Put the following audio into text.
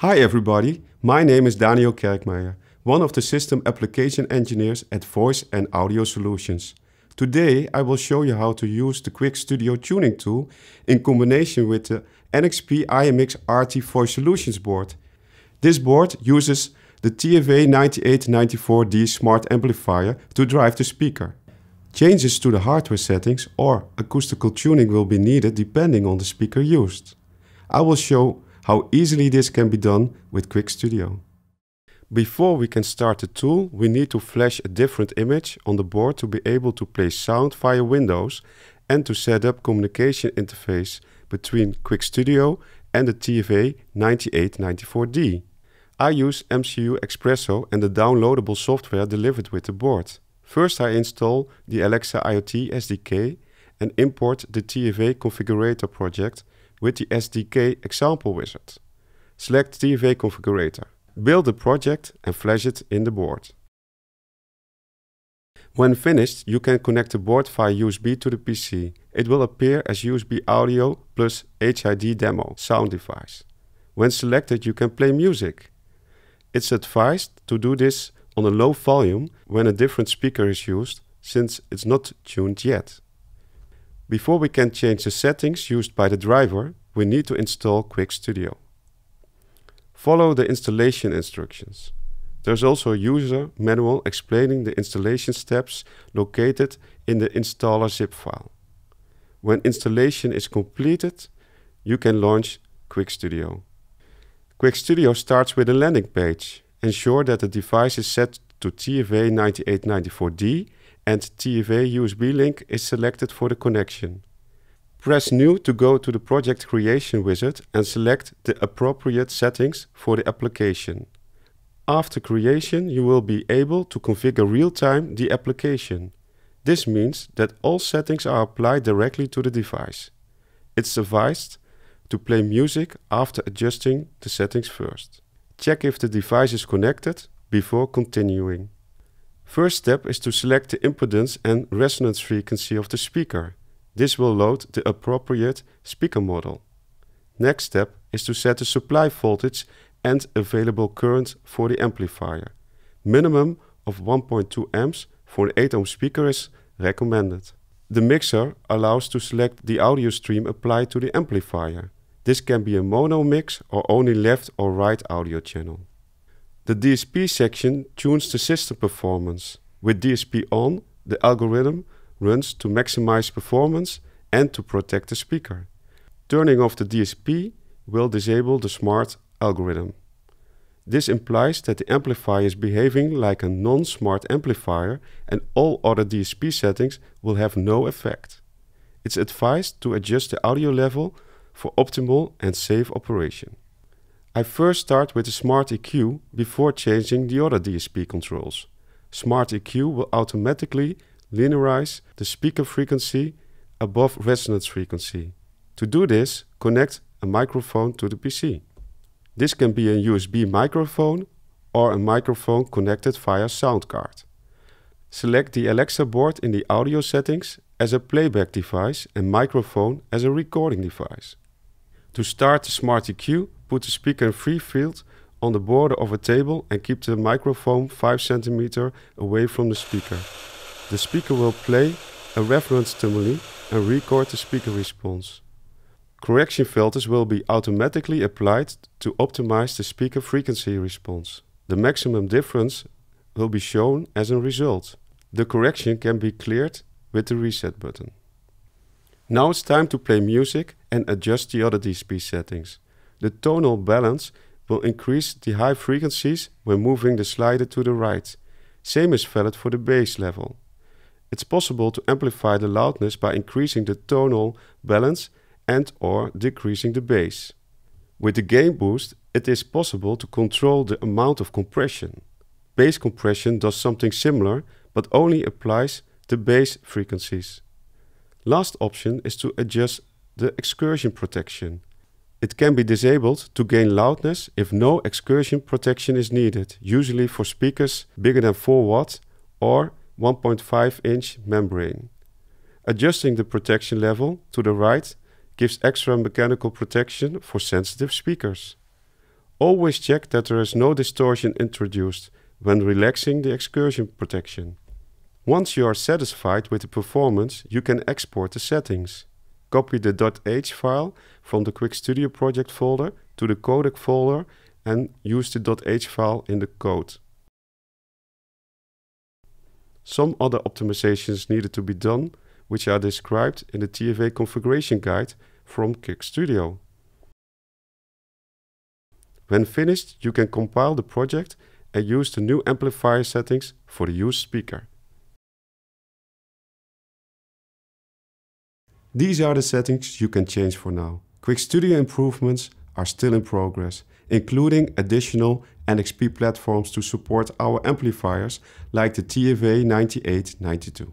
Hi everybody, my name is Daniel Kerkmeyer, one of the system application engineers at Voice and Audio Solutions. Today I will show you how to use the Quick Studio tuning tool in combination with the NXP IMX RT Voice Solutions board. This board uses the TFA9894D smart amplifier to drive the speaker. Changes to the hardware settings or acoustical tuning will be needed depending on the speaker used. I will show how easily this can be done with Quick Studio. Before we can start the tool, we need to flash a different image on the board to be able to play sound via Windows and to set up communication interface between Quick Studio and the TFA 9894D. I use MCU Expresso and the downloadable software delivered with the board. First I install the Alexa IoT SDK and import the TFA configurator project with the SDK example wizard. Select TV configurator. Build the project and flash it in the board. When finished, you can connect the board via USB to the PC. It will appear as USB audio plus HID demo sound device. When selected, you can play music. It's advised to do this on a low volume when a different speaker is used, since it's not tuned yet. Before we can change the settings used by the driver, we need to install Quick Studio. Follow the installation instructions. There's also a user manual explaining the installation steps located in the installer zip file. When installation is completed, you can launch Quick Studio. Quick Studio starts with a landing page. Ensure that the device is set to TFA9894D and TFA USB link is selected for the connection. Press New to go to the project creation wizard and select the appropriate settings for the application. After creation, you will be able to configure real-time the application. This means that all settings are applied directly to the device. It's advised to play music after adjusting the settings first. Check if the device is connected before continuing. First step is to select the impedance and resonance frequency of the speaker. This will load the appropriate speaker model. Next step is to set the supply voltage and available current for the amplifier. Minimum of 1.2 amps for an 8 ohm speaker is recommended. The mixer allows to select the audio stream applied to the amplifier. This can be a mono mix or only left or right audio channel. The DSP section tunes the system performance. With DSP on, the algorithm runs to maximize performance and to protect the speaker. Turning off the DSP will disable the smart algorithm. This implies that the amplifier is behaving like a non-smart amplifier and all other DSP settings will have no effect. It's advised to adjust the audio level for optimal and safe operation. I first start with the Smart EQ before changing the other DSP controls. Smart EQ will automatically linearize the speaker frequency above resonance frequency. To do this, connect a microphone to the PC. This can be a USB microphone or a microphone connected via sound card. Select the Alexa board in the audio settings as a playback device and microphone as a recording device. To start the Smart EQ, Put the speaker in free field on the border of a table and keep the microphone 5 cm away from the speaker. The speaker will play a reference stimuli and record the speaker response. Correction filters will be automatically applied to optimize the speaker frequency response. The maximum difference will be shown as a result. The correction can be cleared with the reset button. Now it's time to play music and adjust the other DSP settings. The tonal balance will increase the high frequencies when moving the slider to the right. Same is valid for the bass level. It's possible to amplify the loudness by increasing the tonal balance and or decreasing the bass. With the gain boost, it is possible to control the amount of compression. Bass compression does something similar, but only applies to bass frequencies. Last option is to adjust the excursion protection, it can be disabled to gain loudness if no excursion protection is needed, usually for speakers bigger than 4 watts or 1.5 inch membrane. Adjusting the protection level to the right gives extra mechanical protection for sensitive speakers. Always check that there is no distortion introduced when relaxing the excursion protection. Once you are satisfied with the performance, you can export the settings. Copy the .h file from the Quick Studio project folder to the codec folder and use the .h file in the code. Some other optimizations needed to be done, which are described in the TFA configuration guide from Quick Studio. When finished, you can compile the project and use the new amplifier settings for the used speaker. These are the settings you can change for now. Quick Studio improvements are still in progress, including additional NXP platforms to support our amplifiers like the TFA9892.